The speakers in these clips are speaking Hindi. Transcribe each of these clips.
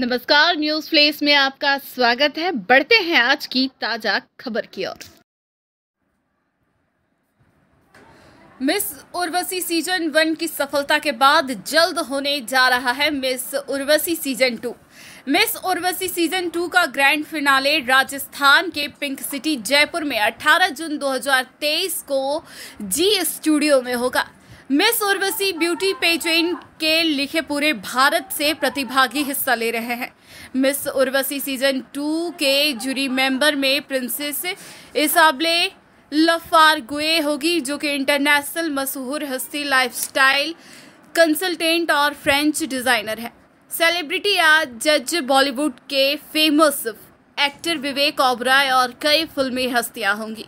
नमस्कार न्यूज प्लेस में आपका स्वागत है बढ़ते हैं आज की ताजा खबर की ओर मिस उर्वशी सीजन वन की सफलता के बाद जल्द होने जा रहा है miss Urvashi season two miss Urvashi season two का ग्रैंड फिनाले राजस्थान के पिंक सिटी जयपुर में 18 जून 2023 को जी स्टूडियो में होगा मिस उर्वशी ब्यूटी पेजेन के लिखे पूरे भारत से प्रतिभागी हिस्सा ले रहे हैं मिस उर्वशी सीजन टू के जूरी मेंबर में प्रिंसेस इसाबले लफारगुए होगी जो कि इंटरनेशनल मशहूर हस्ती लाइफस्टाइल कंसल्टेंट और फ्रेंच डिज़ाइनर है सेलिब्रिटी आज जज बॉलीवुड के फेमस एक्टर विवेक ओबराय और कई फिल्मी हस्तियां होंगी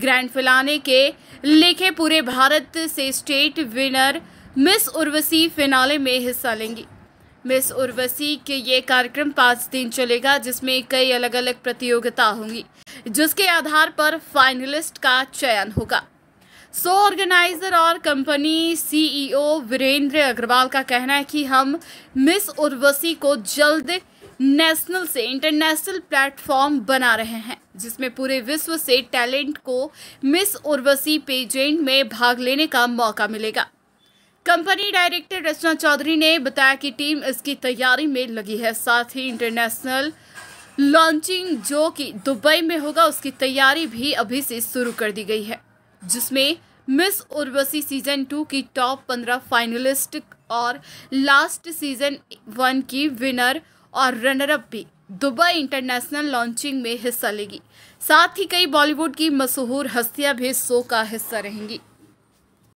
ग्रैंड फिलाने के लिखे पूरे भारत से state winner miss Urvashi finale में हिस्सा लेंगी मिस उर्वशी के ये कार्यक्रम पाँच दिन चलेगा जिसमें कई अलग अलग प्रतियोगिता होंगी जिसके आधार पर फाइनलिस्ट का चयन होगा सो so, ऑर्गेनाइजर और कंपनी सीईओ वीरेंद्र अग्रवाल का कहना है कि हम मिस उर्वशी को जल्द नेशनल से इंटरनेशनल प्लेटफॉर्म बना रहे हैं जिसमें पूरे विश्व से टैलेंट को मिस उर्वशी पेजेंट में भाग लेने का मौका मिलेगा कंपनी डायरेक्टर रचना चौधरी ने बताया कि टीम इसकी तैयारी में लगी है साथ ही इंटरनेशनल लॉन्चिंग जो कि दुबई में होगा उसकी तैयारी भी अभी से शुरू कर दी गई है जिसमें मिस उर्वशी सीजन टू की टॉप पंद्रह फाइनलिस्ट और लास्ट सीजन वन की विनर और रनरअप भी दुबई इंटरनेशनल लॉन्चिंग में हिस्सा लेगी साथ ही कई बॉलीवुड की मशहूर हस्तियां भी शो का हिस्सा रहेंगी